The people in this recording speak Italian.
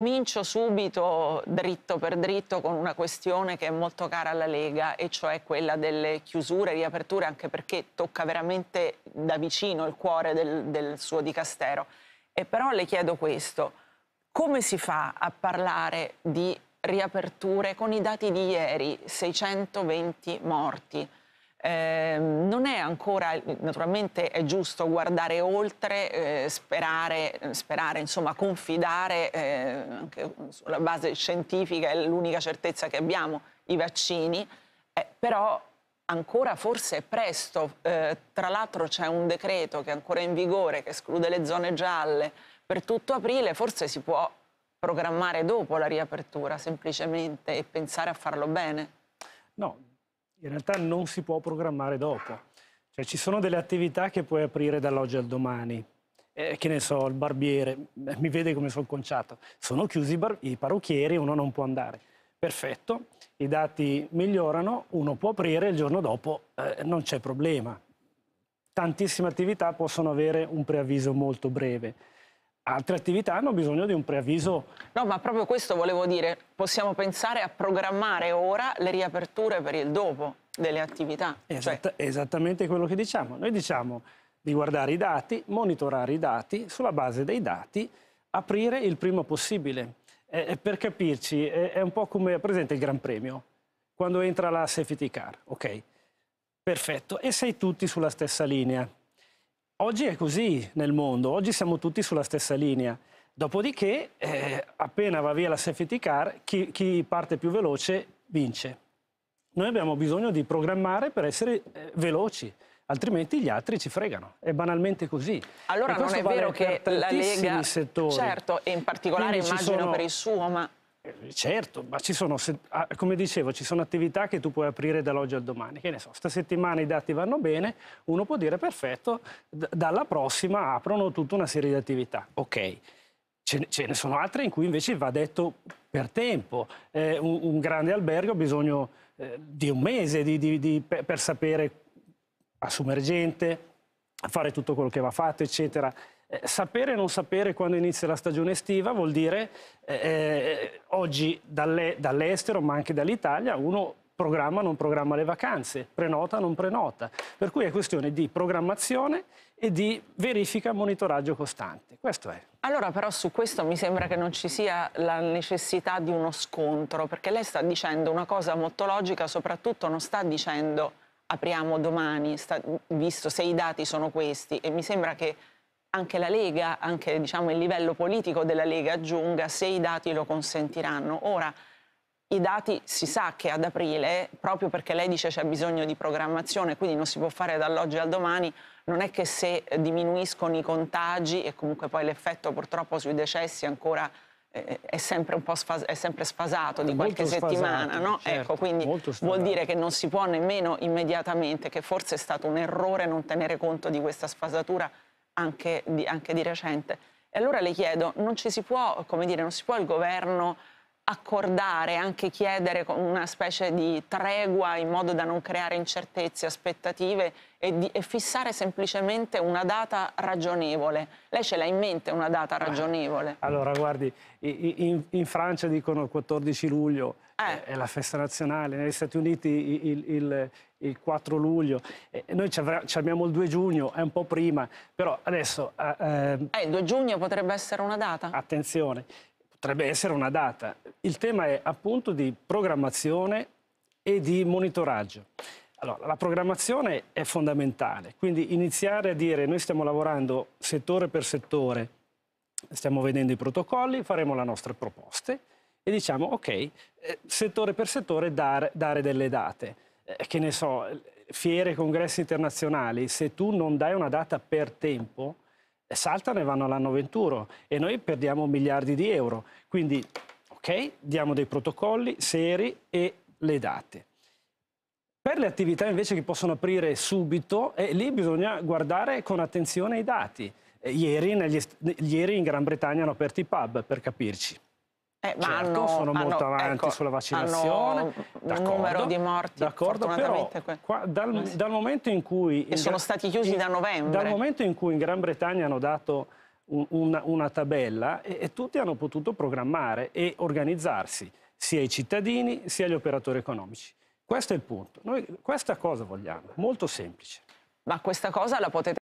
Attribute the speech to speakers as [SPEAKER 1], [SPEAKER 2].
[SPEAKER 1] Comincio subito dritto per dritto con una questione che è molto cara alla Lega e cioè quella delle chiusure e riaperture anche perché tocca veramente da vicino il cuore del, del suo dicastero. E però le chiedo questo, come si fa a parlare di riaperture con i dati di ieri, 620 morti? Ehm, non è ancora, naturalmente è giusto guardare oltre, eh, sperare, sperare, insomma confidare eh, anche sulla base scientifica, è l'unica certezza che abbiamo, i vaccini, eh, però ancora forse è presto, eh, tra l'altro c'è un decreto che è ancora in vigore che esclude le zone gialle per tutto aprile, forse si può programmare dopo la riapertura semplicemente e pensare a farlo bene.
[SPEAKER 2] No, in realtà non si può programmare dopo. Cioè ci sono delle attività che puoi aprire dall'oggi al domani. Eh, che ne so, il barbiere, eh, mi vede come sono conciato. Sono chiusi i, i parrucchieri, uno non può andare. Perfetto, i dati migliorano, uno può aprire, il giorno dopo eh, non c'è problema. Tantissime attività possono avere un preavviso molto breve altre attività hanno bisogno di un preavviso.
[SPEAKER 1] No, ma proprio questo volevo dire, possiamo pensare a programmare ora le riaperture per il
[SPEAKER 2] dopo delle attività. Cioè, Esatt cioè... Esattamente quello che diciamo. Noi diciamo di guardare i dati, monitorare i dati, sulla base dei dati aprire il prima possibile. Eh, per capirci, eh, è un po' come per esempio, il Gran Premio, quando entra la safety car, ok? Perfetto, e sei tutti sulla stessa linea Oggi è così nel mondo, oggi siamo tutti sulla stessa linea. Dopodiché, eh, appena va via la safety car, chi, chi, parte più veloce vince. Noi abbiamo bisogno di programmare per essere eh, veloci, altrimenti gli altri ci fregano. È banalmente così. Allora non è vero che la Lega... Settori. Certo,
[SPEAKER 1] e in particolare Quindi immagino sono... per
[SPEAKER 2] il suo, ma Certo, ma ci sono, ah, come dicevo, ci sono attività che tu puoi aprire dall'oggi al domani. Che ne so, settimana i dati vanno bene, uno può dire perfetto, dalla prossima aprono tutta una serie di attività. Ok. Ce ne sono altre in cui invece va detto per tempo. Eh, un, un, grande albergo ha bisogno eh, di un mese di, di, di, per sapere assumere gente, fare tutto quello che va fatto, eccetera. Eh, sapere o non sapere quando inizia la stagione estiva vuol dire eh, eh oggi dalle, dall'estero, ma anche dall'Italia, uno programma o non programma le vacanze, prenota o non prenota. Per cui è questione di programmazione e di verifica e monitoraggio costante. Questo è.
[SPEAKER 1] Allora però su questo mi sembra che non ci sia la necessità di uno scontro, perché lei sta dicendo una cosa motologica, soprattutto non sta dicendo apriamo domani, sta, visto se i dati sono questi, e mi sembra che anche la Lega, anche diciamo, il livello politico della Lega aggiunga se i dati lo consentiranno. Ora, i dati si sa che ad aprile, proprio perché lei dice c'è bisogno di programmazione, quindi non si può fare dall'oggi al domani, non è che se diminuiscono i contagi e comunque poi l'effetto purtroppo sui decessi ancora eh, eh, è sempre un po' sfas- è sempre sfasato di qualche sfasato, settimana, no? Ecco, certo, ecco, quindi vuol dire che non si può nemmeno immediatamente, che forse è stato un errore non tenere conto di questa sfasatura anche di, anche di recente. E allora le chiedo, non ci si può, come dire, non si può il governo accordare, anche chiedere una specie di tregua in modo da non creare incertezze, aspettative e, di, e fissare semplicemente una data ragionevole. Lei ce l'ha in mente una data ragionevole? Allora,
[SPEAKER 2] guardi, in, in Francia dicono il 14 luglio, eh. è la festa nazionale, negli Stati Uniti il, il, il 4 luglio, eh, noi ci, abbiamo il 2 giugno, è un po' prima, però adesso... Eh, ehm, eh il 2 giugno potrebbe essere una data? Attenzione, potrebbe essere una data. Il tema è appunto di programmazione e di monitoraggio. Allora, la programmazione è fondamentale, quindi iniziare a dire noi stiamo lavorando settore per settore, stiamo vedendo i protocolli, faremo le nostre proposte e diciamo ok, eh, settore per settore dare, dare delle date. Eh, che ne so, fiere, congressi internazionali, se tu non dai una data per tempo, saltano e vanno all'anno 21 e noi perdiamo miliardi di euro. Quindi, ok, diamo dei protocolli seri e le date. Per le attività invece che possono aprire subito, eh, lì bisogna guardare con attenzione i dati. Eh, ieri, negli, ieri in Gran Bretagna hanno aperto i pub, per capirci. Eh, ma certo, hanno, sono hanno, molto avanti ecco, sulla vaccinazione, hanno numero di morti d'accordo, però qua, dal, eh dal, momento in cui... In, sono stati chiusi in, da novembre. Dal momento in cui in Gran Bretagna hanno dato un, una, una, tabella e, e tutti hanno potuto programmare e organizzarsi, sia i cittadini sia gli operatori economici. Questo è il punto. Noi questa cosa vogliamo, molto semplice. Ma questa cosa la potete...